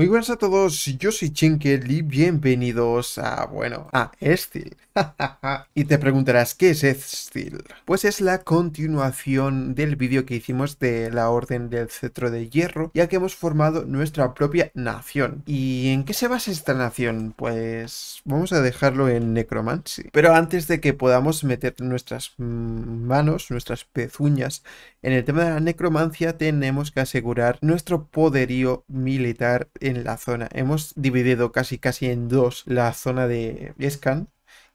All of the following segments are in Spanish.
Muy buenas a todos, yo soy Chinkel y bienvenidos a, bueno, a Estil. y te preguntarás, ¿qué es Estil? Pues es la continuación del vídeo que hicimos de la Orden del Cetro de Hierro, ya que hemos formado nuestra propia nación. ¿Y en qué se basa esta nación? Pues vamos a dejarlo en Necromancy. Pero antes de que podamos meter nuestras manos, nuestras pezuñas en el tema de la necromancia tenemos que asegurar nuestro poderío militar en la zona. Hemos dividido casi casi en dos la zona de Escan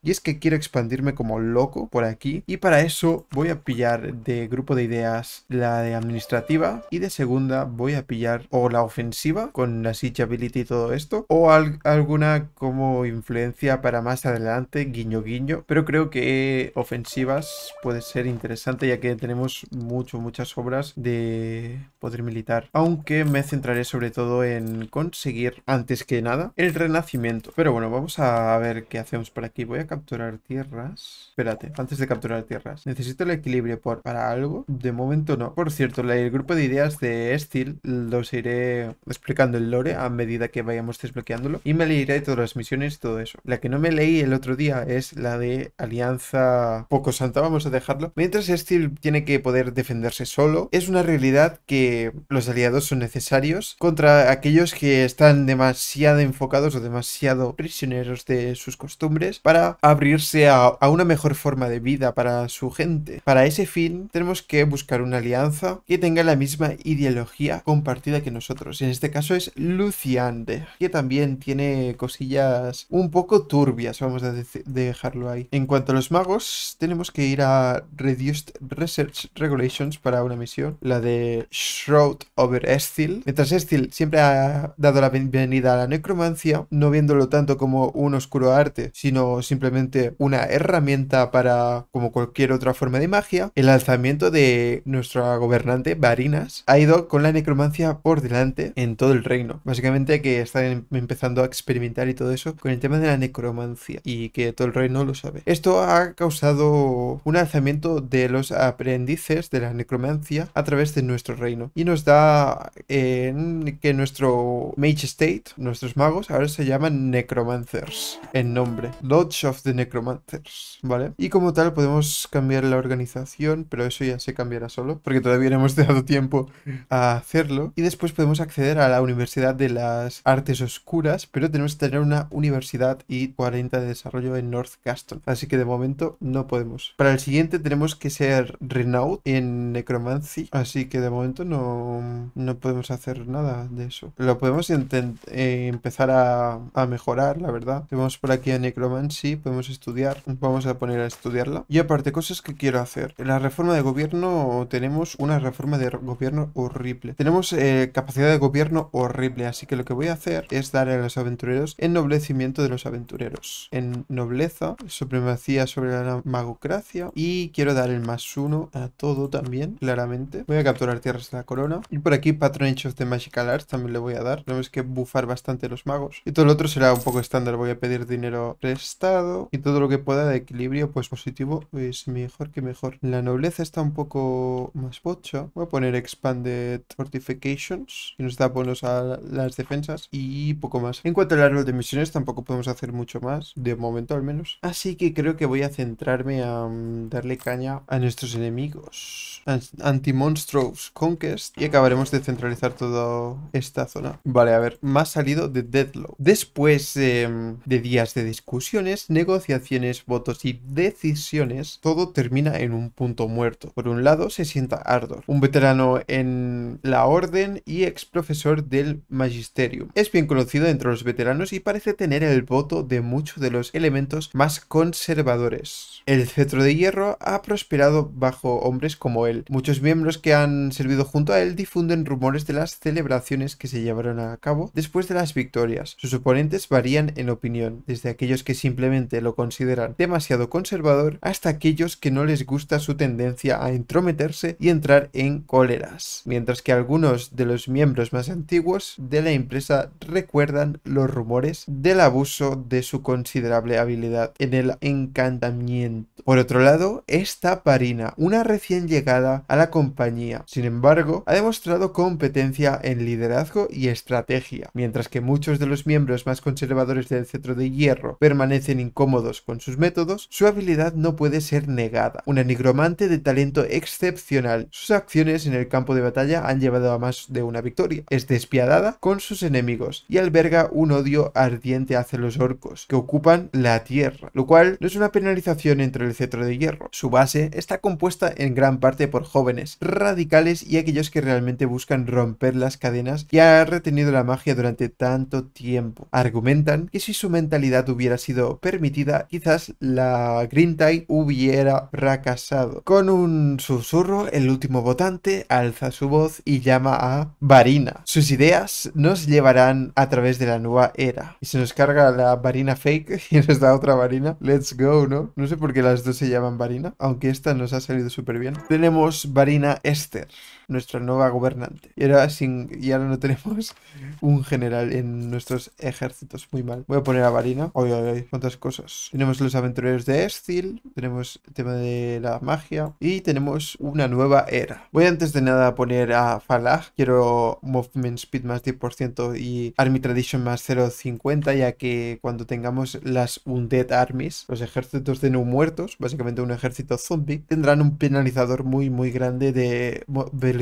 y es que quiero expandirme como loco por aquí y para eso voy a pillar de grupo de ideas la de administrativa y de segunda voy a pillar o la ofensiva con la Siege Ability y todo esto o alguna como influencia para más adelante, guiño guiño, pero creo que ofensivas puede ser interesante ya que tenemos mucho, muchas obras de poder militar, aunque me centraré sobre todo en conseguir antes que nada el renacimiento. Pero bueno, vamos a ver qué hacemos por aquí. Voy a capturar tierras. Espérate, antes de capturar tierras. Necesito el equilibrio por, para algo. De momento no. Por cierto, el grupo de ideas de Steel los iré explicando el lore a medida que vayamos desbloqueándolo. Y me leeré todas las misiones todo eso. La que no me leí el otro día es la de Alianza Poco Santa. Vamos a dejarlo. Mientras Estil tiene que poder defenderse solo, es una realidad que los aliados son necesarios contra aquellos que están demasiado enfocados o demasiado prisioneros de sus costumbres para abrirse a, una mejor forma de vida para su gente. Para ese fin, tenemos que buscar una alianza que tenga la misma ideología compartida que nosotros. En este caso es Luciande, que también tiene cosillas un poco turbias, vamos a dejarlo ahí. En cuanto a los magos, tenemos que ir a Reduced Research Regulations para una misión, la de Shroud over Estil. Mientras Estil siempre ha dado la bienvenida a la necromancia, no viéndolo tanto como un oscuro arte, sino simplemente una herramienta para, como cualquier otra forma de magia, el alzamiento de nuestra gobernante, Varinas, ha ido con la necromancia por delante en todo el reino. Básicamente que están em, empezando a experimentar y todo eso con el tema de la necromancia y que todo el reino lo sabe. Esto ha causado un alzamiento de los aprendices de la necromancia a través de nuestro reino y nos da que nuestro mage state, nuestros magos, ahora se llaman necromancers en nombre. Lodge de the Necromancers, ¿vale? Y como tal podemos cambiar la organización, pero eso ya se cambiará solo, porque todavía no hemos dado tiempo a hacerlo. Y después podemos acceder a la Universidad de las Artes Oscuras, pero tenemos que tener una universidad y 40 de desarrollo en North Gaston. Así que de momento no podemos. Para el siguiente tenemos que ser Renault en Necromancy, así que de momento no, no podemos hacer nada de eso. Lo podemos eh, empezar a, a mejorar, la verdad. Tenemos por aquí a Necromancy, podemos estudiar, vamos a poner a estudiarla. Y aparte, cosas que quiero hacer. la reforma de gobierno tenemos una reforma de gobierno horrible. Tenemos eh, capacidad de gobierno horrible, así que lo que voy a hacer es dar a los aventureros ennoblecimiento de los aventureros. En nobleza, supremacía sobre la magocracia y quiero dar el más uno a todo también, claramente. Voy a capturar tierras de la corona. Y por aquí Patronage of the Magical Arts también le voy a dar. Tenemos que bufar bastante los magos. Y todo lo otro será un poco estándar. Voy a pedir dinero prestado y todo lo que pueda de equilibrio pues positivo es mejor que mejor. La nobleza está un poco más pocho Voy a poner expanded fortifications y nos da buenos a las defensas y poco más. En cuanto al árbol de misiones tampoco podemos hacer mucho más, de momento al menos. Así que creo que voy a centrarme a mm, darle caña a nuestros enemigos anti monstrous Conquest y acabaremos de centralizar toda esta zona. Vale, a ver, más salido de Deadlock. Después em, de días de discusiones, negociaciones, votos y decisiones, todo termina en un punto muerto. Por un lado se sienta Ardor, un veterano en la orden y ex profesor del Magisterium. Es bien conocido entre los veteranos y parece tener el voto de muchos de los elementos más conservadores. El cetro de hierro ha prosperado bajo hombres como él Muchos miembros que han servido junto a él difunden rumores de las celebraciones que se llevaron a cabo después de las victorias. Sus oponentes varían en opinión, desde aquellos que simplemente lo consideran demasiado conservador hasta aquellos que no les gusta su tendencia a entrometerse y entrar en cóleras, mientras que algunos de los miembros más antiguos de la empresa recuerdan los rumores del abuso de su considerable habilidad en el encantamiento. Por otro lado, está Parina, una recién llegada a la compañía. Sin embargo, ha demostrado competencia en liderazgo y estrategia, mientras que muchos de los miembros más conservadores del Cetro de Hierro permanecen incómodos con sus métodos, su habilidad no puede ser negada. Una nigromante de talento excepcional, sus acciones en el campo de batalla han llevado a más de una victoria. Es despiadada con sus enemigos y alberga un odio ardiente hacia los orcos, que ocupan la tierra, lo cual no es una penalización entre el Cetro de Hierro. Su base está compuesta en gran parte por jóvenes radicales y aquellos que realmente buscan romper las cadenas y ha retenido la magia durante tanto tiempo. Argumentan que si su mentalidad hubiera sido permitida, quizás la Green Tide hubiera fracasado. Con un susurro, el último votante alza su voz y llama a Varina. Sus ideas nos llevarán a través de la nueva era. Y se nos carga la Varina fake y nos da otra Varina. Let's go, ¿no? No sé por qué las dos se llaman Varina, aunque esta nos ha salido súper bien. Tenemos Varina Esther nuestra nueva gobernante. Y ahora, sin, y ahora no tenemos un general en nuestros ejércitos. Muy mal. Voy a poner a Varina. hoy, hoy, Cuántas cosas. Tenemos los aventureros de Estil. Tenemos el tema de la magia. Y tenemos una nueva era. Voy antes de nada a poner a Falag. Quiero Movement Speed más 10% y Army Tradition más 0.50. Ya que cuando tengamos las Undead Armies, los ejércitos de no muertos, básicamente un ejército zombie, tendrán un penalizador muy, muy grande de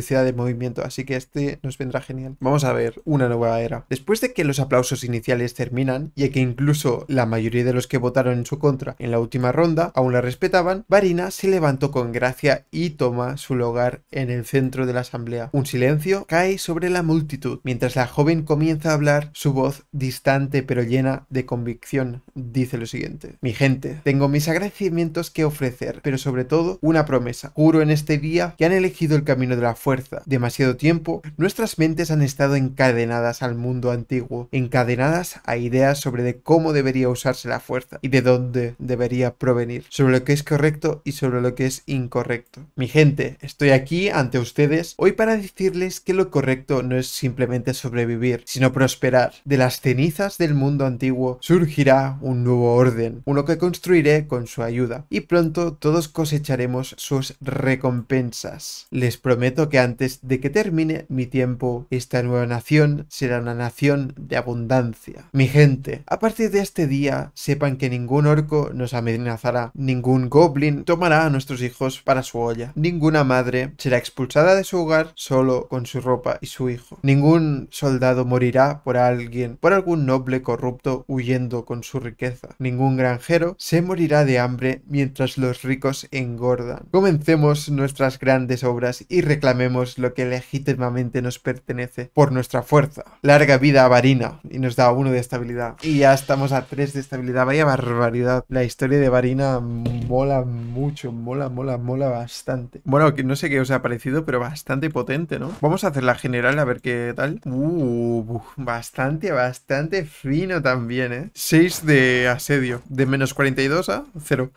de movimiento, así que este nos vendrá genial. Vamos a ver una nueva era. Después de que los aplausos iniciales terminan y que incluso la mayoría de los que votaron en su contra en la última ronda aún la respetaban, Varina se levantó con gracia y toma su lugar en el centro de la asamblea. Un silencio cae sobre la multitud. Mientras la joven comienza a hablar, su voz distante pero llena de convicción dice lo siguiente. Mi gente, tengo mis agradecimientos que ofrecer, pero sobre todo una promesa. Juro en este día que han elegido el camino de la fuerza. Demasiado tiempo, nuestras mentes han estado encadenadas al mundo antiguo, encadenadas a ideas sobre de cómo debería usarse la fuerza y de dónde debería provenir, sobre lo que es correcto y sobre lo que es incorrecto. Mi gente, estoy aquí ante ustedes hoy para decirles que lo correcto no es simplemente sobrevivir, sino prosperar. De las cenizas del mundo antiguo surgirá un nuevo orden, uno que construiré con su ayuda, y pronto todos cosecharemos sus recompensas. Les prometo que antes de que termine mi tiempo, esta nueva nación será una nación de abundancia. Mi gente, a partir de este día, sepan que ningún orco nos amenazará, ningún goblin tomará a nuestros hijos para su olla, ninguna madre será expulsada de su hogar solo con su ropa y su hijo, ningún soldado morirá por alguien, por algún noble corrupto huyendo con su riqueza, ningún granjero se morirá de hambre mientras los ricos engordan. Comencemos nuestras grandes obras y reclamemos vemos lo que legítimamente nos pertenece por nuestra fuerza. Larga vida a Varina y nos da uno de estabilidad. Y ya estamos a tres de estabilidad. Vaya barbaridad. La historia de Varina mola mucho, mola, mola, mola bastante. Bueno, que no sé qué os ha parecido, pero bastante potente, ¿no? Vamos a hacer la general a ver qué tal. Uh, bastante, bastante fino también, ¿eh? 6 de asedio, de menos 42 a 0.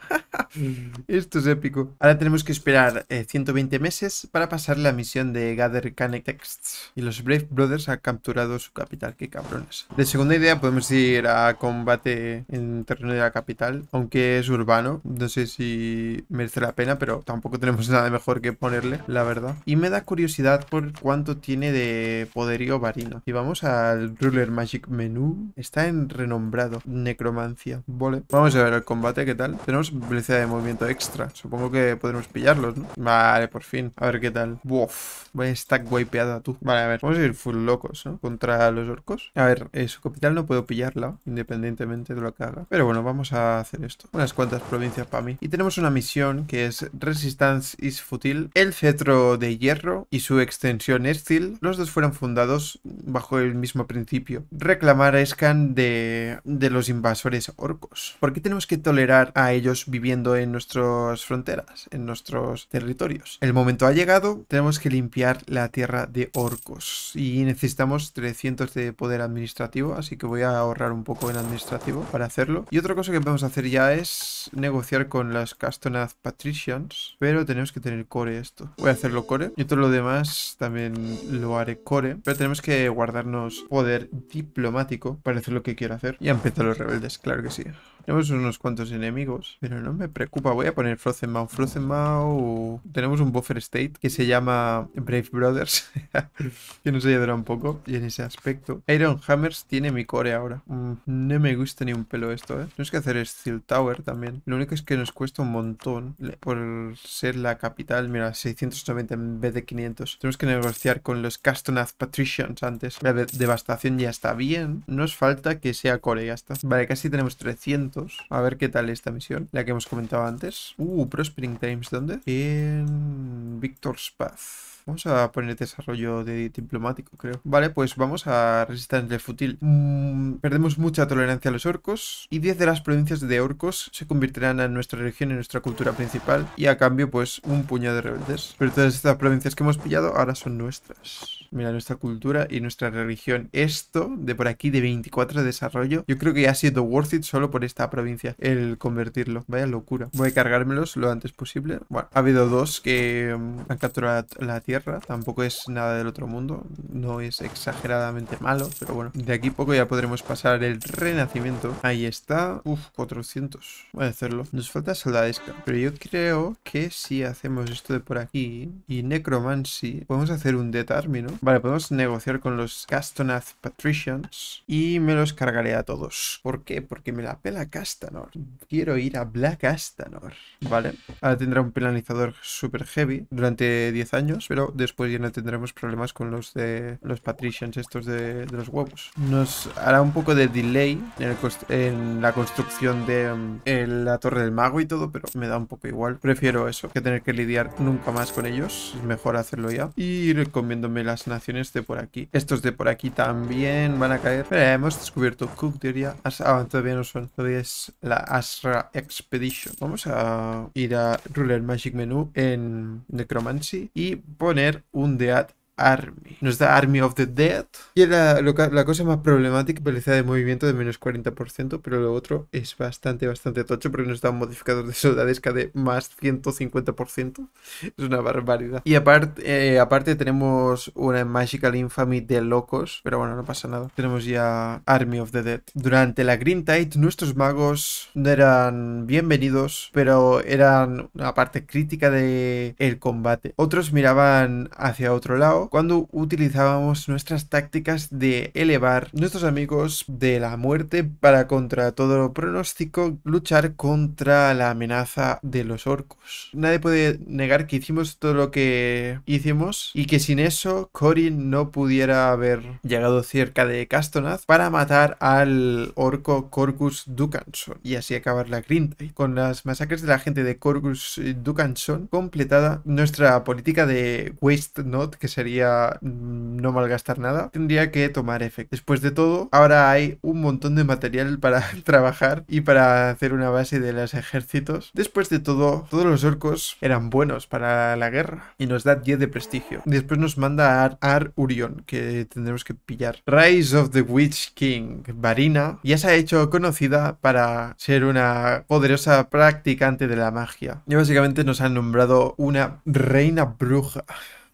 Esto es épico. Ahora tenemos que esperar 120 eh, meses para pasar la misión de Gather Texts. y los Brave Brothers han capturado su capital. ¡Qué cabrones! De segunda idea podemos ir a combate en terreno de la capital, aunque es urbano. No sé si merece la pena, pero tampoco tenemos nada mejor que ponerle, la verdad. Y me da curiosidad por cuánto tiene de poderío varino. Y vamos al Ruler Magic Menú. Está en renombrado. Necromancia. Vale. Vamos a ver el combate, ¿qué tal? Tenemos velocidad de movimiento extra. Supongo que podremos pillarlos, ¿no? Vale, por fin. A ver qué tal. Buah. Uf, Voy a tú. Vale, a ver. Vamos a ir full locos, ¿no? Contra los orcos. A ver, eh, su capital no puedo pillarla, independientemente de lo que haga. Pero bueno, vamos a hacer esto. Unas cuantas provincias para mí. Y tenemos una misión que es Resistance is Futil, el cetro de hierro y su extensión Estil. Los dos fueron fundados bajo el mismo principio. Reclamar a Escan de, de los invasores orcos. ¿Por qué tenemos que tolerar a ellos viviendo en nuestras fronteras, en nuestros territorios? El momento ha llegado, tenemos que limpiar la tierra de orcos. Y necesitamos 300 de poder administrativo, así que voy a ahorrar un poco en administrativo para hacerlo. Y otra cosa que podemos hacer ya es negociar con las Castonath Patricians, pero tenemos que tener core esto. Voy a hacerlo core. Y todo lo demás también lo haré core. Pero tenemos que guardarnos poder diplomático para hacer lo que quiero hacer. Y han los rebeldes, claro que sí. Tenemos unos cuantos enemigos, pero no me preocupa. Voy a poner Frozen Mouth. Frozen Mouth... Tenemos un buffer state que se llama Brave Brothers, que nos ayudará un poco y en ese aspecto. Iron Hammers tiene mi core ahora. Mm, no me gusta ni un pelo esto, ¿eh? Tenemos que hacer Steel Tower también. Lo único es que nos cuesta un montón por ser la capital. Mira, 690 en vez de 500. Tenemos que negociar con los Castonath Patricians antes. La devastación ya está bien. Nos falta que sea core, ya está. Vale, casi tenemos 300 a ver qué tal esta misión, la que hemos comentado antes. Uh, Prospering Times, ¿dónde? En Victor's Path. Vamos a poner desarrollo de diplomático, creo. Vale, pues vamos a el futil. Mm, perdemos mucha tolerancia a los orcos y 10 de las provincias de orcos se convertirán en nuestra religión y nuestra cultura principal y a cambio pues un puño de rebeldes. Pero todas estas provincias que hemos pillado ahora son nuestras. Mira, nuestra cultura y nuestra religión. Esto de por aquí, de 24 de desarrollo, yo creo que ya ha sido worth it solo por esta provincia, el convertirlo. Vaya locura. Voy a cargármelos lo antes posible. Bueno, ha habido dos que mm, han capturado la tierra. Tampoco es nada del otro mundo. No es exageradamente malo, pero bueno. De aquí poco ya podremos pasar el renacimiento. Ahí está. Uf, 400. Voy a hacerlo. Nos falta soldadesca. Pero yo creo que si hacemos esto de por aquí y necromancy, podemos hacer un determino Vale, podemos negociar con los Castonath Patricians y me los cargaré a todos. ¿Por qué? Porque me la pela Castanor. Quiero ir a Black Castanor. Vale, ahora tendrá un penalizador super heavy durante 10 años, pero después ya no tendremos problemas con los de los Patricians estos de, los huevos. Nos hará un poco de delay en, la construcción de la Torre del Mago y todo, pero me da un poco igual. Prefiero eso que tener que lidiar nunca más con ellos. Es mejor hacerlo ya. Y recomiéndome las de por aquí. Estos de por aquí también van a caer. Pero hemos descubierto Cook teoría. Ah, todavía no son. Todavía es la Asra Expedition. Vamos a ir a Ruler Magic Menu en Necromancy y poner un Dead Army. Nos da Army of the Dead. Y la, la cosa más problemática, velocidad de movimiento de menos 40%, pero lo otro es bastante, bastante tocho porque nos da un modificador de soldadesca de más 150%. Es una barbaridad. Y aparte, eh, aparte tenemos una Magical Infamy de locos, pero bueno, no pasa nada. Tenemos ya Army of the Dead. Durante la Green Tide, nuestros magos no eran bienvenidos, pero eran una parte crítica del el combate. Otros miraban hacia otro lado cuando utilizábamos nuestras tácticas de elevar nuestros amigos de la muerte para contra todo pronóstico luchar contra la amenaza de los orcos. Nadie puede negar que hicimos todo lo que hicimos y que sin eso Corin no pudiera haber llegado cerca de Castonaz para matar al orco Corcus Ducanson y así acabar la grindai. Con las masacres de la gente de Corcus Ducanson completada, nuestra política de Waste Not, que sería no malgastar nada, tendría que tomar efecto Después de todo, ahora hay un montón de material para trabajar y para hacer una base de los ejércitos. Después de todo, todos los orcos eran buenos para la guerra y nos da 10 de prestigio. Después nos manda a Ar, Urion, que tendremos que pillar. Rise of the Witch King, Varina, ya se ha hecho conocida para ser una poderosa practicante de la magia. Y básicamente nos han nombrado una reina bruja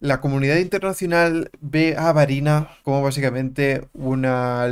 la comunidad internacional ve a Varina como básicamente una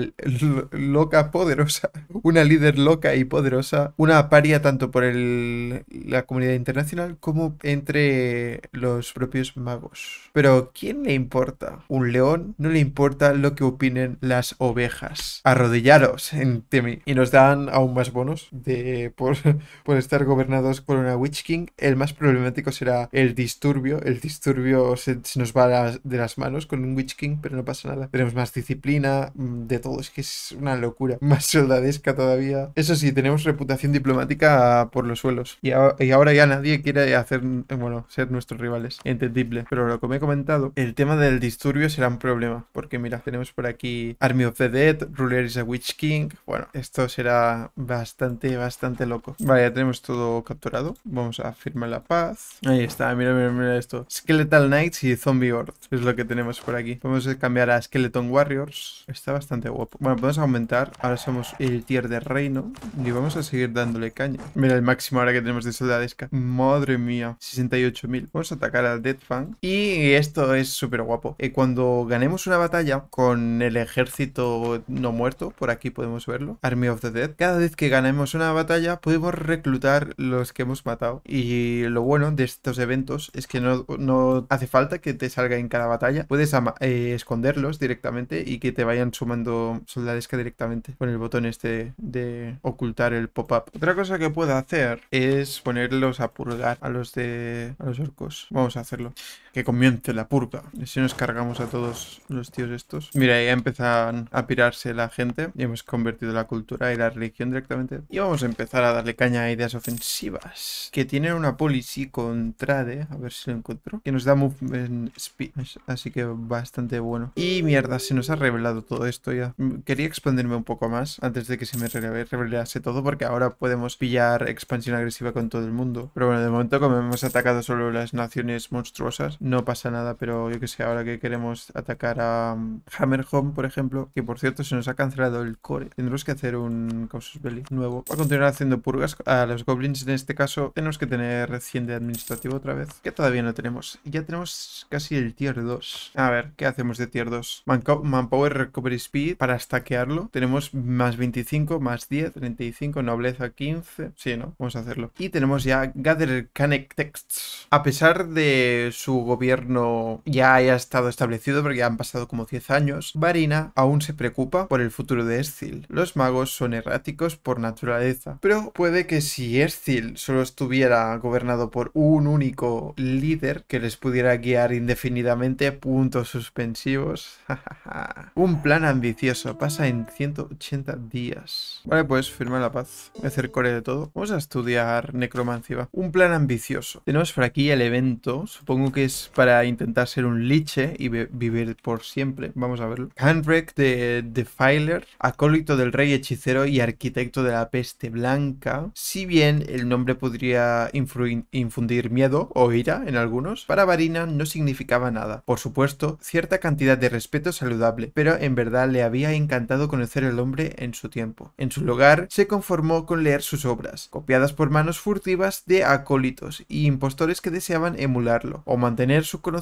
loca poderosa, una líder loca y poderosa, una paria tanto por el, la comunidad internacional como entre los propios magos. Pero ¿quién le importa? Un león no le importa lo que opinen las ovejas. Arrodillaros en Temi. Y nos dan aún más bonos de por, por estar gobernados por una Witch King. El más problemático será el disturbio. El disturbio se, nos va de las manos con un Witch King, pero no pasa nada. Tenemos más disciplina mm, de todo. Es que es una locura. Más soldadesca todavía. Eso sí, tenemos reputación diplomática por los suelos. Y, ahora ya nadie quiere hacer, bueno, ser nuestros rivales. Entendible. Pero lo comemos comentado, el tema del disturbio será un problema. Porque mira, tenemos por aquí Army of the Dead, Ruler is a Witch King. Bueno, esto será bastante, bastante loco. Vale, ya tenemos todo capturado. Vamos a firmar la paz. Ahí está, mira, mira, mira esto. Skeletal Knights y Zombie Horde es lo que tenemos por aquí. vamos a cambiar a Skeleton Warriors. Está bastante guapo. Bueno, podemos aumentar. Ahora somos el tier de reino. Y vamos a seguir dándole caña. Mira el máximo ahora que tenemos de soldadesca. Madre mía, 68.000. Vamos a atacar a Fang, Y esto es súper guapo. Eh, cuando ganemos una batalla con el ejército no muerto, por aquí podemos verlo, Army of the Dead, cada vez que ganemos una batalla podemos reclutar los que hemos matado. Y lo bueno de estos eventos es que no, hace falta que te salga en cada batalla. Puedes eh, esconderlos directamente y que te vayan sumando soldadesca directamente con el botón este de ocultar el pop-up. Otra cosa que puedo hacer es ponerlos a purgar a los de a los orcos. Vamos a hacerlo. Que comience de la purga. Si nos cargamos a todos los tíos estos. Mira, ya empiezan a pirarse la gente. Y hemos convertido la cultura y la religión directamente. Y vamos a empezar a darle caña a ideas ofensivas. Que tienen una policy contra de... A ver si lo encuentro. Que nos da movement speed. Así que bastante bueno. Y mierda, se nos ha revelado todo esto ya. Quería expandirme un poco más antes de que se me revelase todo. Porque ahora podemos pillar expansión agresiva con todo el mundo. Pero bueno, de momento como hemos atacado solo las naciones monstruosas. No pasa nada, pero yo que sé, ahora que queremos atacar a mm, Hammer Home, por ejemplo, que por cierto se nos ha cancelado el core, tendremos que hacer un Causus Belli nuevo. a continuar haciendo purgas a los goblins, en este caso, tenemos que tener 100 de administrativo otra vez, que todavía no tenemos. Ya tenemos casi el tier 2. A ver, ¿qué hacemos de tier 2? Manpower Recovery Speed para stackearlo. Tenemos más 25, más 10, 35, nobleza 15. Sí, ¿no? Vamos a hacerlo. Y tenemos ya Gather Connect Texts. A pesar de su gobierno ya haya estado establecido porque ya han pasado como 10 años, Varina aún se preocupa por el futuro de Escil. Los magos son erráticos por naturaleza, pero puede que si Escil solo estuviera gobernado por un único líder que les pudiera guiar indefinidamente puntos suspensivos. un plan ambicioso pasa en 180 días. Vale, pues firma la paz. Me acercaré de todo. Vamos a estudiar necromancia. Un plan ambicioso. Tenemos por aquí el evento. Supongo que es para intentar ser un liche y vivir por siempre. Vamos a verlo. Handbrake de Defiler, acólito del rey hechicero y arquitecto de la peste blanca. Si bien el nombre podría infundir miedo o ira en algunos, para Varina no significaba nada. Por supuesto, cierta cantidad de respeto saludable, pero en verdad le había encantado conocer el hombre en su tiempo. En su lugar, se conformó con leer sus obras, copiadas por manos furtivas de acólitos y impostores que deseaban emularlo, o mantener su conocimiento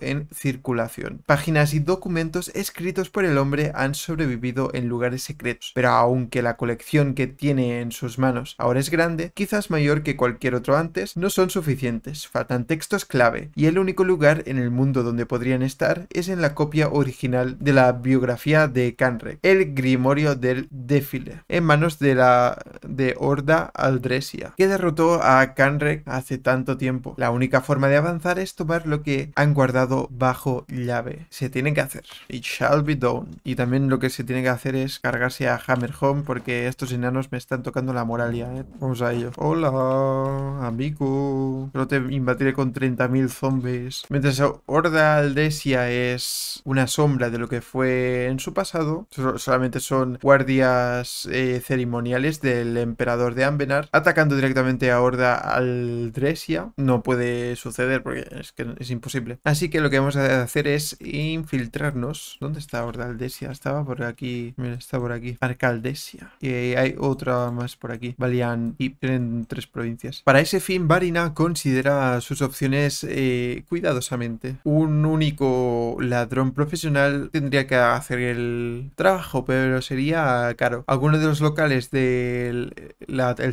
en circulación. Páginas y documentos escritos por el hombre han sobrevivido en lugares secretos, pero aunque la colección que tiene en sus manos ahora es grande, quizás mayor que cualquier otro antes, no son suficientes, faltan textos clave, y el único lugar en el mundo donde podrían estar es en la copia original de la biografía de canre el Grimorio del Défile, en manos de la de Horda Aldresia, que derrotó a canre hace tanto tiempo. La única forma de avanzar es tomar lo que han guardado bajo llave. Se tiene que hacer. It shall be done. Y también lo que se tiene que hacer es cargarse a Hammer Home porque estos enanos me están tocando la moralia, eh. Vamos a ello. Hola, amigo. no te invadiré con 30.000 zombies. Mientras Horda Aldesia es una sombra de lo que fue en su pasado, solamente son guardias eh, ceremoniales del emperador de Ambenar, atacando directamente a Horda Aldresia. No puede suceder porque es que es imposible Así que lo que vamos a hacer es infiltrarnos. ¿Dónde está Ordaldesia? Estaba por aquí. Mira, está por aquí. Arcaldesia. Y hay otra más por aquí. Valian y tienen tres provincias. Para ese fin, Varina considera sus opciones eh, cuidadosamente. Un único ladrón profesional tendría que hacer el trabajo, pero sería caro. Algunos de los locales del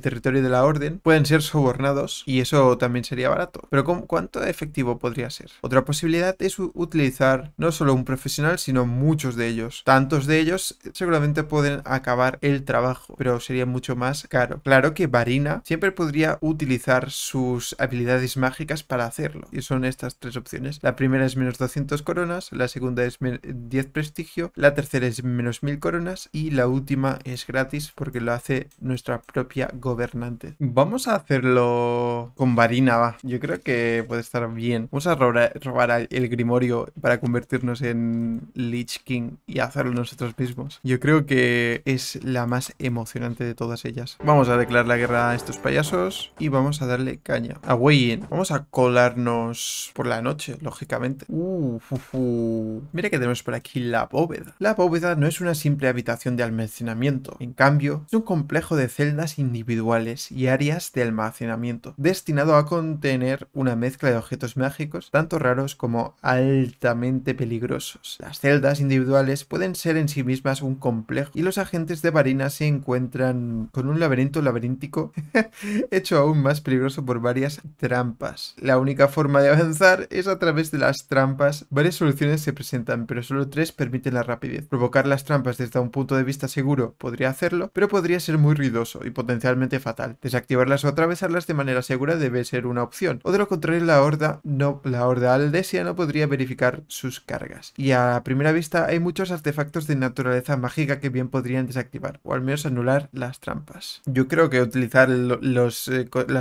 territorio de la orden pueden ser sobornados y eso también sería barato. Pero ¿cuánto efectivo podría ser? Otra posibilidad es utilizar no solo un profesional, sino muchos de ellos. Tantos de ellos eh, seguramente pueden acabar el trabajo, pero sería mucho más caro. Claro que Varina siempre podría utilizar sus habilidades mágicas para hacerlo. Y son estas tres opciones. La primera es menos 200 coronas, la segunda es 10 prestigio, la tercera es menos 1000 coronas y la última es gratis porque lo hace nuestra propia gobernante. Vamos a hacerlo con Varina, va. Yo creo que puede estar bien. Vamos a robar robar, el grimorio para convertirnos en Lich King y hacerlo nosotros mismos. Yo creo que es la más emocionante de todas ellas. Vamos a declarar la guerra a estos payasos y vamos a darle caña. A Weyin. Vamos a colarnos por la noche, lógicamente. Uh, fufu. Mira que tenemos por aquí la bóveda. La bóveda no es una simple habitación de almacenamiento. En cambio, es un complejo de celdas individuales y áreas de almacenamiento destinado a contener una mezcla de objetos mágicos, tanto raros como altamente peligrosos. Las celdas individuales pueden ser en sí mismas un complejo y los agentes de Varina se encuentran con un laberinto laberíntico hecho aún más peligroso por varias trampas. La única forma de avanzar es a través de las trampas. Varias soluciones se presentan, pero solo tres permiten la rapidez. Provocar las trampas desde un punto de vista seguro podría hacerlo, pero podría ser muy ruidoso y potencialmente fatal. Desactivarlas o atravesarlas de manera segura debe ser una opción, o de lo contrario la horda no la horda de Aldesia no podría verificar sus cargas, y a primera vista hay muchos artefactos de naturaleza mágica que bien podrían desactivar, o al menos anular las trampas. Yo creo que utilizar eh, las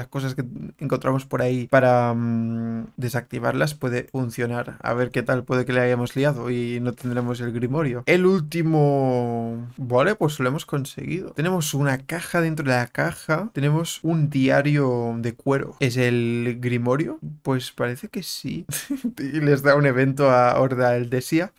cosas que encontramos por ahí para mm, desactivarlas puede funcionar. A ver qué tal, puede que le hayamos liado y no tendremos el grimorio. El último... Vale, pues lo hemos conseguido. Tenemos una caja dentro de la caja, tenemos un diario de cuero. ¿Es el grimorio? Pues parece que sí. y les da un evento a Horda Eldesia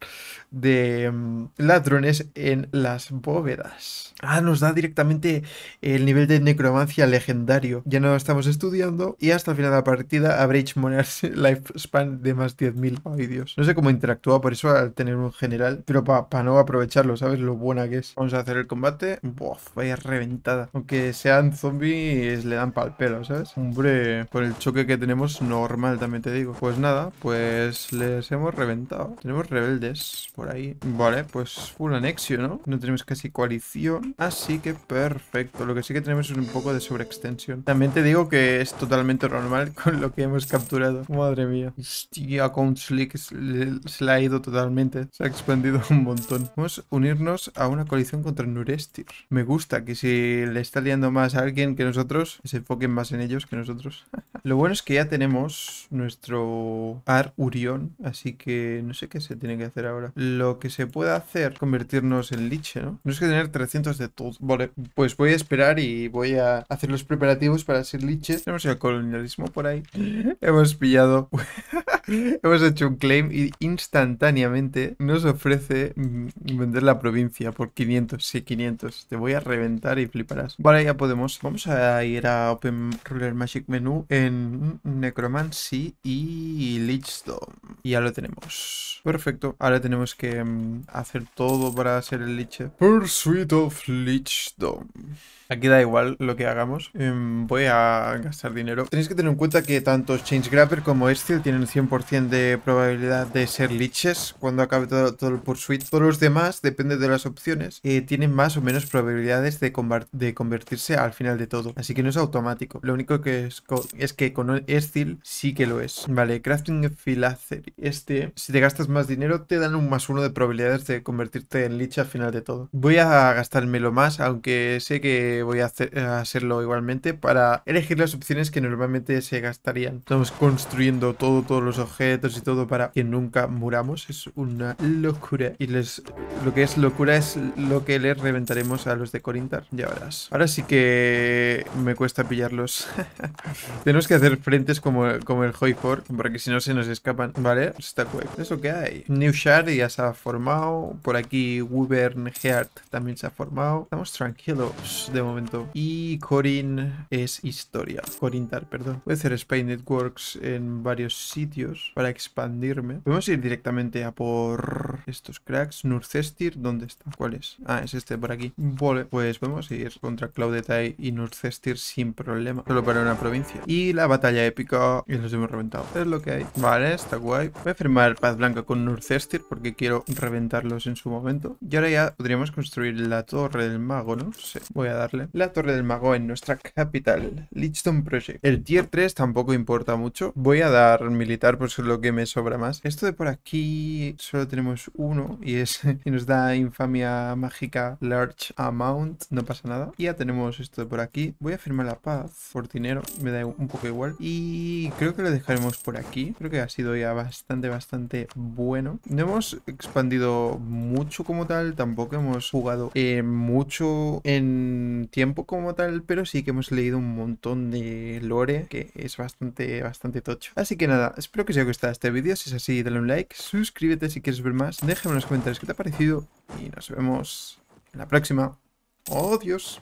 de mm, ladrones en las bóvedas. Ah, nos da directamente el nivel de necromancia legendario. Ya no lo estamos estudiando y hasta el final de la partida average Monarch lifespan de más 10.000. Ay Dios. No sé cómo interactúa por eso al tener un general, pero para no aprovecharlo, ¿sabes lo buena que es? Vamos a hacer el combate. Buf, vaya reventada. Aunque sean zombies, le dan pal pelo, ¿sabes? Hombre, por el choque que tenemos normal, también te digo. Pues nada, pues les hemos reventado. Tenemos rebeldes por ahí. Vale, pues full anexio, ¿no? No tenemos casi coalición, así que perfecto. Lo que sí que tenemos es un poco de sobreextensión. También te digo que es totalmente normal con lo que hemos capturado. Madre mía. Hostia, con Slick se le ha ido totalmente. Se ha expandido un montón. Vamos a unirnos a una coalición contra Nurestir. Me gusta que si le está liando más a alguien que nosotros, se enfoquen más en ellos que nosotros. Lo bueno es que ya tenemos nuestro Ar Urión, así que no sé qué se tiene que hacer ahora. Lo que se puede hacer, es convertirnos en liche, ¿no? No es que tener 300 de todo. Vale, pues voy a esperar y voy a hacer los preparativos para ser Liche Tenemos el colonialismo por ahí. Hemos pillado... Hemos hecho un claim y instantáneamente nos ofrece mm, vender la provincia por 500. Sí, 500. Te voy a reventar y fliparás. Vale, ya podemos. Vamos a ir a Open Ruler Magic Menu. En Necromancy y Lichdom. ya lo tenemos. Perfecto. Ahora tenemos que mm, hacer todo para hacer el Lich. Pursuit of Lichdom. Aquí da igual lo que hagamos. Em, voy a gastar dinero. Tenéis que tener en cuenta que tanto Change Grapper como Estil tienen 100% de probabilidad de ser liches cuando acabe todo, el Pursuit. Todos los demás, depende de las opciones, eh, tienen más o menos probabilidades de, convertirse al final de todo. Así que no es automático. Lo único que es, es que que con Estil sí que lo es. Vale, Crafting Filacer. Este, si te gastas más dinero, te dan un más uno de probabilidades de convertirte en Licha al final de todo. Voy a gastármelo más, aunque sé que voy a, hacerlo igualmente, para elegir las opciones que normalmente se gastarían. Estamos construyendo todo, todos los objetos y todo para que nunca muramos. Es una locura. Y les, lo que es locura es lo que les reventaremos a los de Corintar. Ya verás. Ahora sí que me cuesta pillarlos. Tenemos que hacer frentes como, como el para que si no se nos escapan. Vale, Está Stackwave, eso que hay. New Shard ya se ha formado. Por aquí Wyvern Heart también se ha formado. Estamos tranquilos de momento. Y Corin es historia. Corintar, perdón. Voy a hacer Spy Networks en varios sitios para expandirme. Podemos ir directamente a por estos cracks. Nurcestir, ¿dónde está? ¿Cuál es? Ah, es este por aquí. Vale, pues podemos ir contra Claudetai y Nurcestir sin problema. Solo para una provincia. Y la la batalla épica y los hemos reventado. Es lo que hay. Vale, está guay. Voy a firmar Paz Blanca con Nurcestir porque quiero reventarlos en su momento. Y ahora ya podríamos construir la Torre del Mago, ¿no? sé. voy a darle. La Torre del Mago en nuestra capital, Lichton Project. El Tier 3 tampoco importa mucho. Voy a dar militar por pues es lo que me sobra más. Esto de por aquí solo tenemos uno y es y nos da infamia mágica large amount. No pasa nada. Y ya tenemos esto de por aquí. Voy a firmar la paz por dinero. Me da un poco igual, Y creo que lo dejaremos por aquí. Creo que ha sido ya bastante, bastante bueno. No hemos expandido mucho como tal, tampoco hemos jugado eh, mucho en tiempo como tal, pero sí que hemos leído un montón de lore que es bastante, bastante tocho. Así que nada, espero que os haya gustado este vídeo. Si es así, dale un like, suscríbete si quieres ver más, déjame en los comentarios qué te ha parecido y nos vemos en la próxima. ¡Oh, Dios!